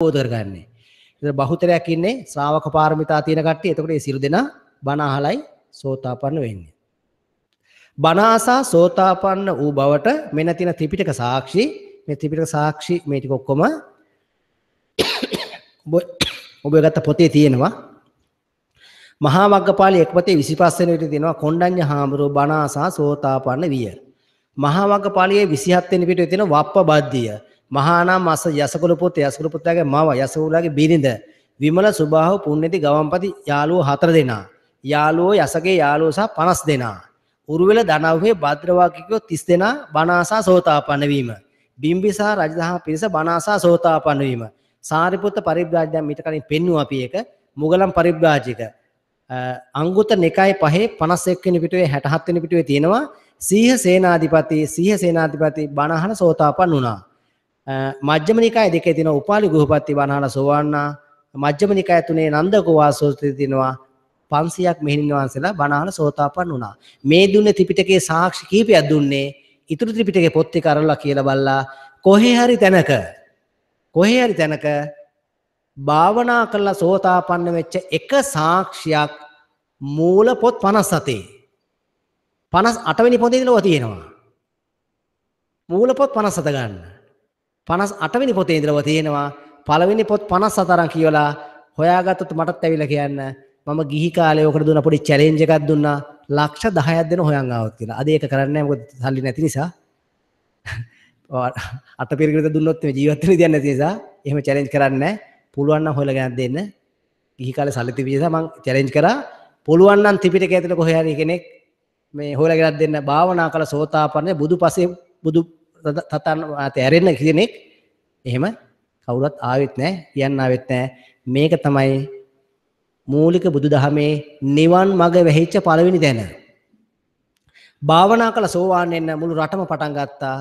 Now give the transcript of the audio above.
අවබෝධ කරගන්නේ. ඒතර බහුතරයක් ඉන්නේ ශ්‍රාවක පාරමිතා තියෙන කට්ටිය. එතකොට මේ සිරු දෙනා බණ අහලයි සෝතාපන්න වෙන්නේ. බණ අසා සෝතාපන්න වූ බවට මෙන්න තියෙන ත්‍රිපිටක සාක්ෂි මේ ත්‍රිපිටක සාක්ෂි මේ ටික ඔක්කොම ඔබ ගත්ත පොතේ තියෙනවා. මහා වග්ගපාලි එක්පතේ 25 වෙනි පිටේ තියෙනවා කොණ්ඩඤ්ඤ හාමුදුරුවෝ බණ අසා සෝතාපන්න විය. මහා වග්ගපාලියේ 27 වෙනි පිටේ තියෙන වප්පබද්ධිය මහානා මස යසකුළු පුත් යසකුළු පුත්යාගේ මව යසකුළුගේ බිරිඳ විමල සුභාව පුන්නේති ගවම්පති යාළුවෝ හතර දෙනා යාළුවෝ යසගේ යාළුවෝ සහ 50 දෙනා උරුවෙල දනව්වේ භද්‍රවාකිකයෝ 30 දෙනා බණාසා සෝතාපන්න වීම බිම්බිසාර රජදහම පිරිස බණාසා සෝතාපන්න වීම සාරිපුත්ත පරිබ්‍රාජ්‍යයන් මීට කලින් පෙන්වුවා අපි එක මුගලන් පරිබ්‍රාජික අංගුත නිකාය පහේ 51 වෙනි පිටුවේ 67 වෙනි පිටුවේ තියෙනවා සීහ සේනාධිපති සීහ සේනාධිපති බණහන සෝතාපන්න වුණා මජ්ක්‍ධිම නිකාය දෙකේ තියෙනවා උපාලි ගෘහපති වනාලා සෝවන්නා මජ්ක්‍ධිම නිකාය තුනේ නන්දක වාසෝත්‍රයේ තියෙනවා 500ක් මෙහෙණින් වහන්සේලා බණාහල සෝතාපන්න වුණා. මේ දුන්නේ ත්‍රිපිටකයේ සාක්ෂි කීපයක් දුන්නේ. ඊතුරු ත්‍රිපිටකේ පොත් ටික අරලා කියලා බලලා කොහේ හරි තැනක කොහේ හරි තැනක භාවනා කළා සෝතාපන්න වෙච්ච එක සාක්ෂියක් මූල පොත් 57. 58 වෙනි පොතේ ඉඳලා තියෙනවා. මූල පොත් 57 ගන්න. 58 වෙනි පොතේ ඉඳලා තියෙනවා. පළවෙනි පොත් 54ක් කියවලා හොයාගත්තොත් මටත් ඇවිල්ලා කියන්න මම ගිහි කාලේ ඔකට දුන්න පොඩි චැලෙන්ජ් එකක් දුන්නා. ලක්ෂ 10ක් දෙන හොයන් ආවොත් කියලා. අද ඒක කරන්නේ නැහැ මොකද සල්ලි නැති නිසා. අට පිරිකට දුන්නොත් මේ ජීවත් වෙන්න දෙයක් නැති නිසා එහෙම චැලෙන්ජ් කරන්නේ නැහැ. පුළුවන් නම් හොයලා ගන්න දෙන්න. ගිහි කාලේ සල්ලි තිබිච්ච නිසා මම චැලෙන්ජ් කරා. පුළුවන් නම් ත්‍රිපිටකය ඇතුළේ කොහේ හරි කෙනෙක් මේ හොයලා ගෙනත් දෙන්න භාවනා කළ සෝතාපන්න බුදු පසේ බුදු සතන් ඇරෙන්න කියනෙක් එහෙම කවුරත් ආවෙත් නෑ කියන්න ආවෙත් නෑ මේක තමයි මූලික බුදු දහමේ නිවන් මඟ වැහිච්ච පළවෙනි දැන. භාවනා කළ සෝවාන් වෙන්න මුළු රටම පටන් ගත්තා